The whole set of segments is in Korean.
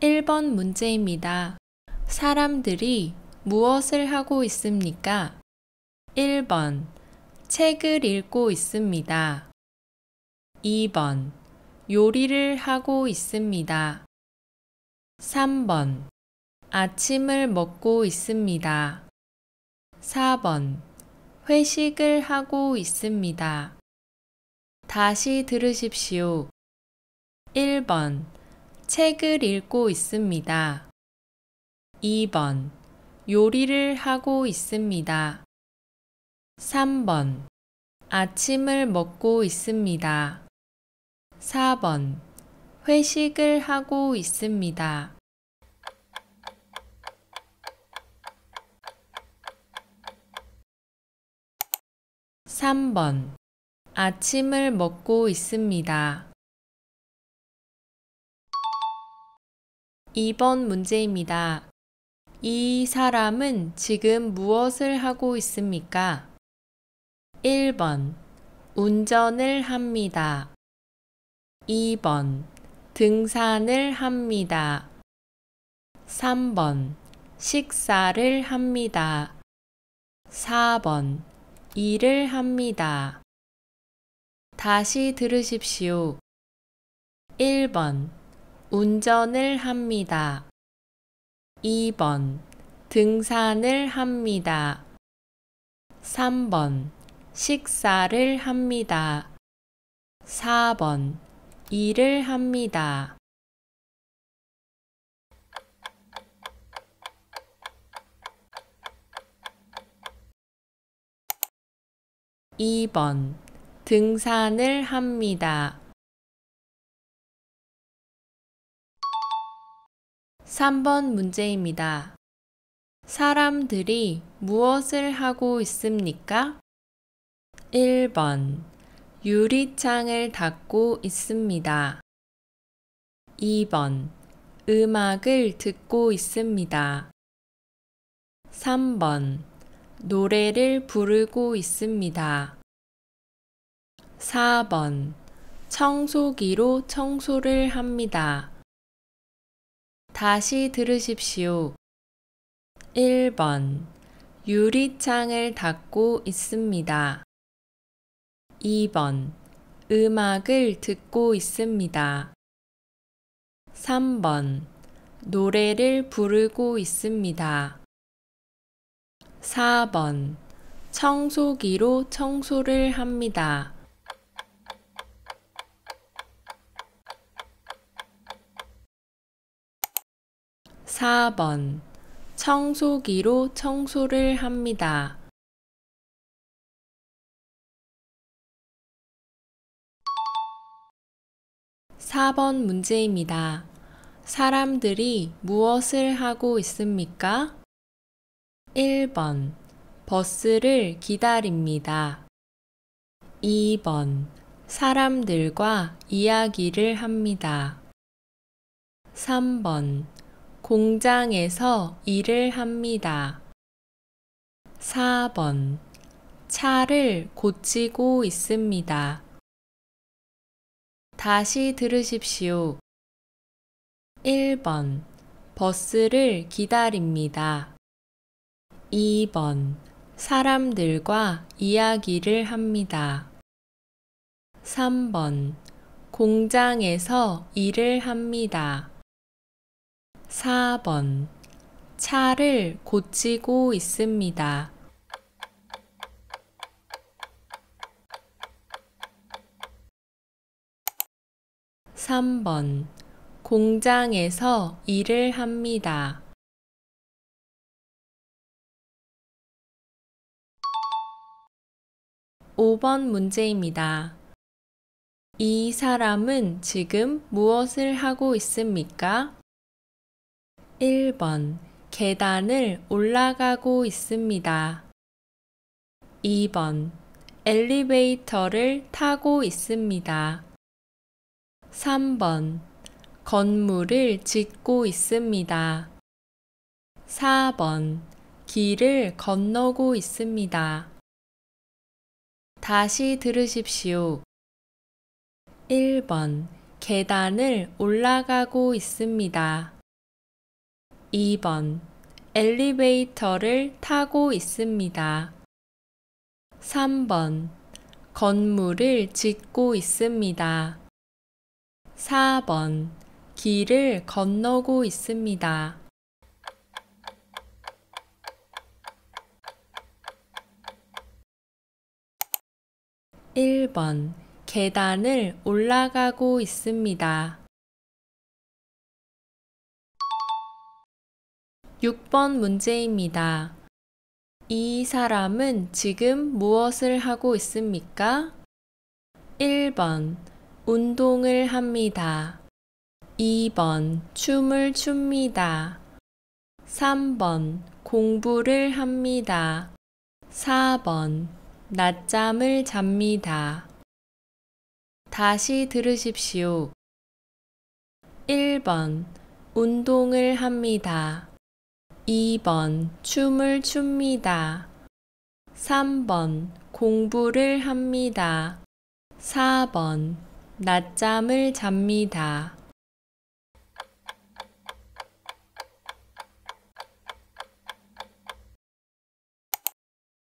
1번 문제입니다. 사람들이 무엇을 하고 있습니까? 1번 책을 읽고 있습니다. 2번 요리를 하고 있습니다. 3번 아침을 먹고 있습니다. 4번 회식을 하고 있습니다. 다시 들으십시오. 1번 책을 읽고 있습니다. 2번 요리를 하고 있습니다. 3번 아침을 먹고 있습니다. 4번 회식을 하고 있습니다. 3번 아침을 먹고 있습니다. 2번 문제입니다. 이 사람은 지금 무엇을 하고 있습니까? 1번 운전을 합니다. 2번 등산을 합니다. 3번 식사를 합니다. 4번 일을 합니다. 다시 들으십시오. 1번 운전을 합니다. 2번 등산을 합니다. 3번 식사를 합니다. 4번 일을 합니다. 2번 등산을 합니다. 3번 문제입니다. 사람들이 무엇을 하고 있습니까? 1번 유리창을 닫고 있습니다. 2번 음악을 듣고 있습니다. 3번 노래를 부르고 있습니다. 4번 청소기로 청소를 합니다. 다시 들으십시오. 1번 유리창을 닫고 있습니다. 2번 음악을 듣고 있습니다. 3번 노래를 부르고 있습니다. 4번 청소기로 청소를 합니다. 4번 청소기로 청소를 합니다. 4번 문제입니다. 사람들이 무엇을 하고 있습니까? 1번 버스를 기다립니다. 2번 사람들과 이야기를 합니다. 3번 공장에서 일을 합니다. 4번 차를 고치고 있습니다. 다시 들으십시오. 1번 버스를 기다립니다. 2번 사람들과 이야기를 합니다. 3번 공장에서 일을 합니다. 4번 차를 고치고 있습니다. 3번 공장에서 일을 합니다. 5번 문제입니다. 이 사람은 지금 무엇을 하고 있습니까? 1번 계단을 올라가고 있습니다. 2번 엘리베이터를 타고 있습니다. 3번 건물을 짓고 있습니다. 4번 길을 건너고 있습니다. 다시 들으십시오. 1번 계단을 올라가고 있습니다. 2번 엘리베이터를 타고 있습니다. 3번 건물을 짓고 있습니다. 4번 길을 건너고 있습니다. 1번 계단을 올라가고 있습니다. 6번 문제입니다. 이 사람은 지금 무엇을 하고 있습니까? 1번 운동을 합니다. 2번 춤을 춥니다. 3번 공부를 합니다. 4번 낮잠을 잡니다. 다시 들으십시오. 1번 운동을 합니다. 2번 춤을 춥니다. 3번 공부를 합니다. 4번 낮잠을 잡니다.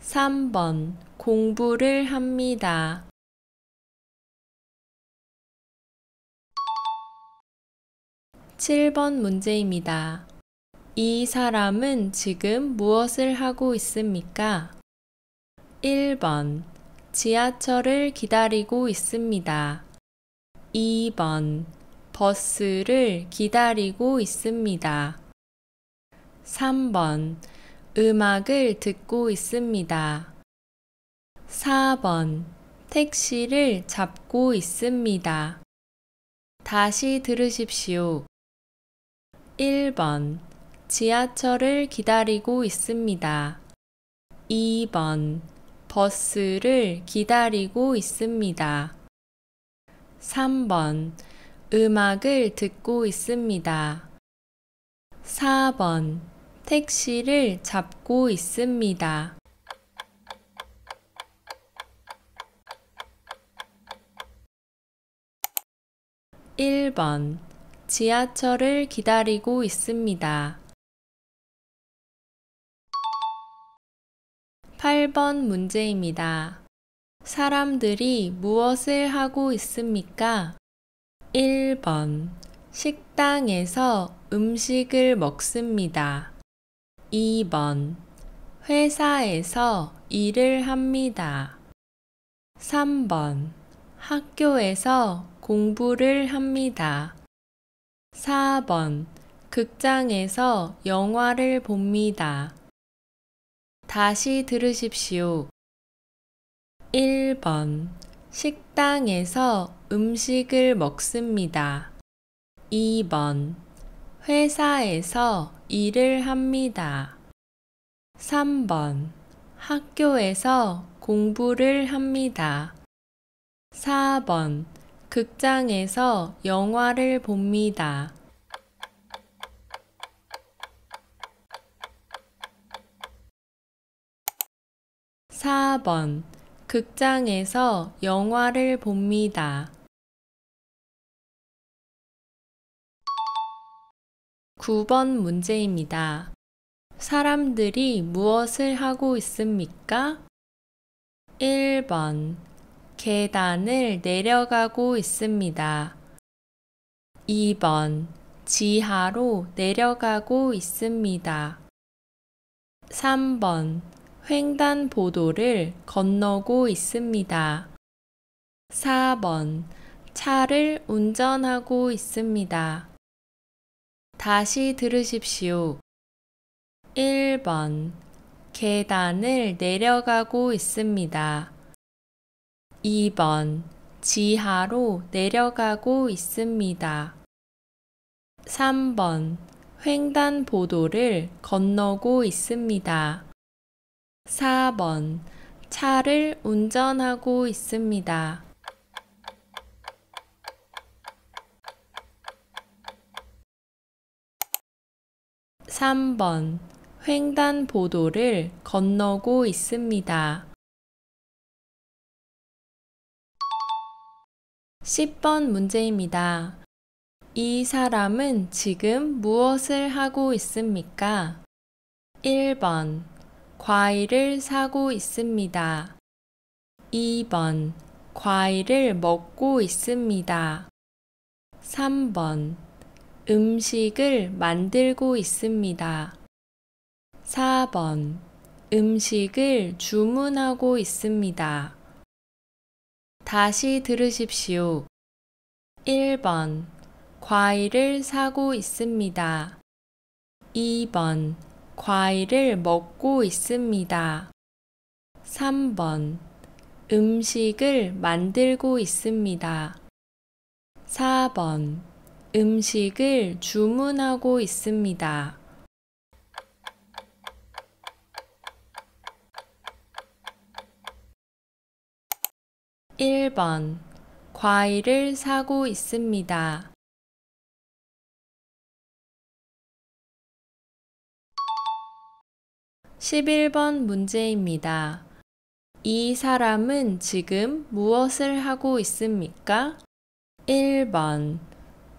3번 공부를 합니다. 7번 문제입니다. 이 사람은 지금 무엇을 하고 있습니까? 1번 지하철을 기다리고 있습니다. 2번 버스를 기다리고 있습니다. 3번 음악을 듣고 있습니다. 4번 택시를 잡고 있습니다. 다시 들으십시오. 1번 지하철을 기다리고 있습니다. 2번 버스를 기다리고 있습니다. 3번 음악을 듣고 있습니다. 4번 택시를 잡고 있습니다. 1번 지하철을 기다리고 있습니다. 8번 문제입니다. 사람들이 무엇을 하고 있습니까? 1번. 식당에서 음식을 먹습니다. 2번. 회사에서 일을 합니다. 3번. 학교에서 공부를 합니다. 4번. 극장에서 영화를 봅니다. 다시 들으십시오. 1번 식당에서 음식을 먹습니다. 2번 회사에서 일을 합니다. 3번 학교에서 공부를 합니다. 4번 극장에서 영화를 봅니다. 4번 극장에서 영화를 봅니다. 9번 문제입니다. 사람들이 무엇을 하고 있습니까? 1번 계단을 내려가고 있습니다. 2번 지하로 내려가고 있습니다. 3번 횡단보도를 건너고 있습니다. 4번 차를 운전하고 있습니다. 다시 들으십시오. 1번 계단을 내려가고 있습니다. 2번 지하로 내려가고 있습니다. 3번 횡단보도를 건너고 있습니다. 4번 차를 운전하고 있습니다. 3번 횡단보도를 건너고 있습니다. 10번 문제입니다. 이 사람은 지금 무엇을 하고 있습니까? 1번 과일을 사고 있습니다. 2번 과일을 먹고 있습니다. 3번 음식을 만들고 있습니다. 4번 음식을 주문하고 있습니다. 다시 들으십시오. 1번 과일을 사고 있습니다. 2번 과일을 먹고 있습니다. 3번 음식을 만들고 있습니다. 4번 음식을 주문하고 있습니다. 1번 과일을 사고 있습니다. 11번 문제입니다. 이 사람은 지금 무엇을 하고 있습니까? 1번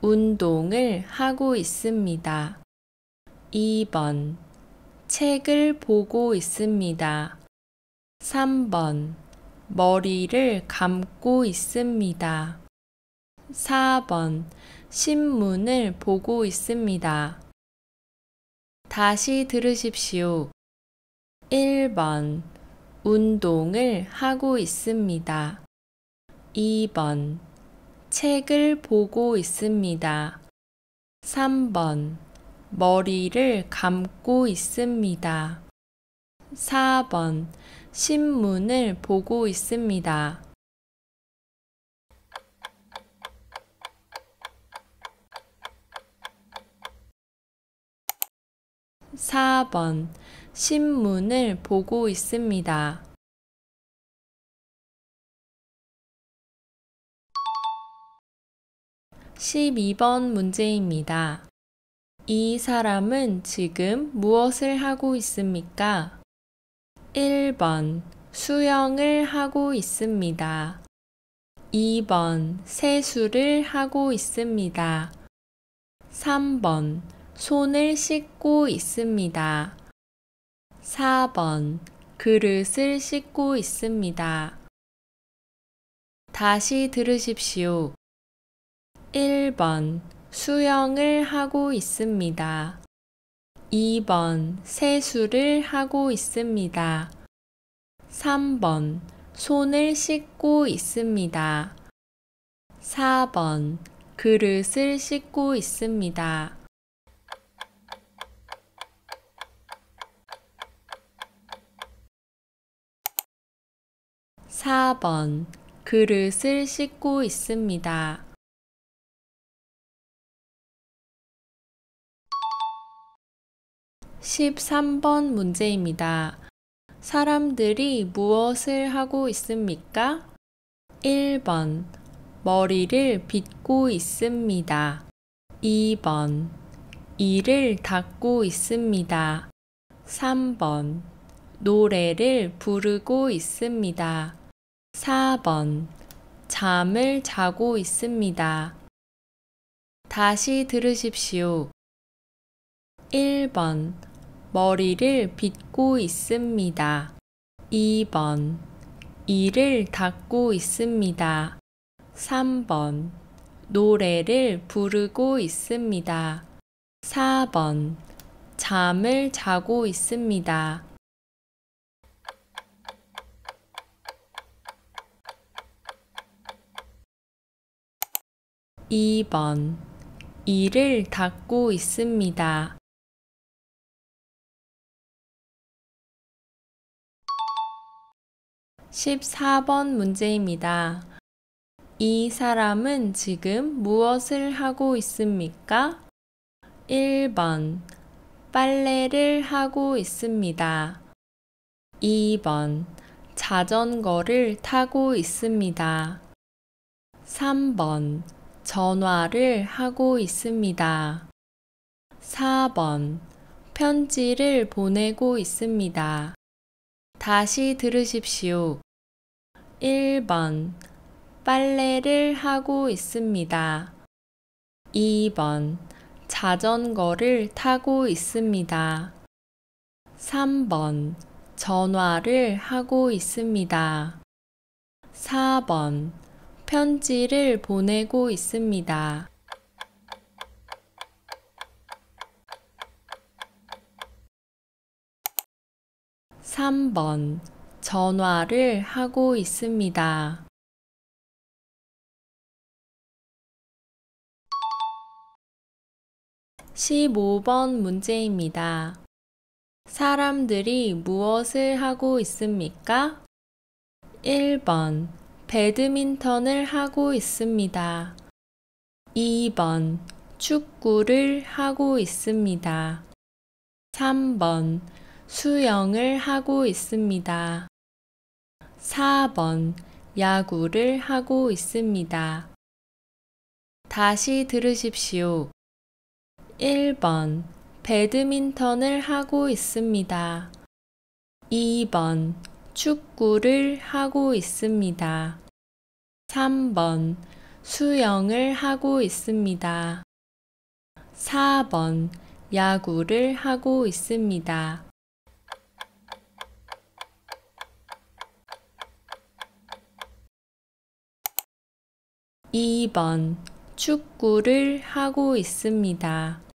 운동을 하고 있습니다. 2번 책을 보고 있습니다. 3번 머리를 감고 있습니다. 4번 신문을 보고 있습니다. 다시 들으십시오. 1번 운동을 하고 있습니다. 2번 책을 보고 있습니다. 3번 머리를 감고 있습니다. 4번 신문을 보고 있습니다. 4번 신문을 보고 있습니다. 1 2번 문제입니다. 이 사람은 지금 무엇을 하고 있습니까? 1번 수영을 하고 있습니다. 2번 세수를 하고 있습니다. 3번 손을 씻고 있습니다. 4번 그릇을 씻고 있습니다. 다시 들으십시오. 1번 수영을 하고 있습니다. 2번 세수를 하고 있습니다. 3번 손을 씻고 있습니다. 4번 그릇을 씻고 있습니다. 4번 그릇을 씻고 있습니다. 13번 문제입니다. 사람들이 무엇을 하고 있습니까? 1번 머리를 빗고 있습니다. 2번 이를 닦고 있습니다. 3번 노래를 부르고 있습니다. 4번 잠을 자고 있습니다. 다시 들으십시오. 1번 머리를 빗고 있습니다. 2번 이를 닦고 있습니다. 3번 노래를 부르고 있습니다. 4번 잠을 자고 있습니다. 2번 이를 닦고 있습니다. 14번 문제입니다. 이 사람은 지금 무엇을 하고 있습니까? 1번 빨래를 하고 있습니다. 2번 자전거를 타고 있습니다. 3번 전화를 하고 있습니다. 4번 편지를 보내고 있습니다. 다시 들으십시오. 1번 빨래를 하고 있습니다. 2번 자전거를 타고 있습니다. 3번 전화를 하고 있습니다. 4번 편지를 보내고 있습니다. 3번 전화를 하고 있습니다. 1 5번 문제입니다. 사람들이 무엇을 하고 있습니까? 1번 배드민턴을 하고 있습니다. 2번 축구를 하고 있습니다. 3번 수영을 하고 있습니다. 4번 야구를 하고 있습니다. 다시 들으십시오. 1번 배드민턴을 하고 있습니다. 2번 축구를 하고 있습니다. 3번 수영을 하고 있습니다. 4번 야구를 하고 있습니다. 2번 축구를 하고 있습니다.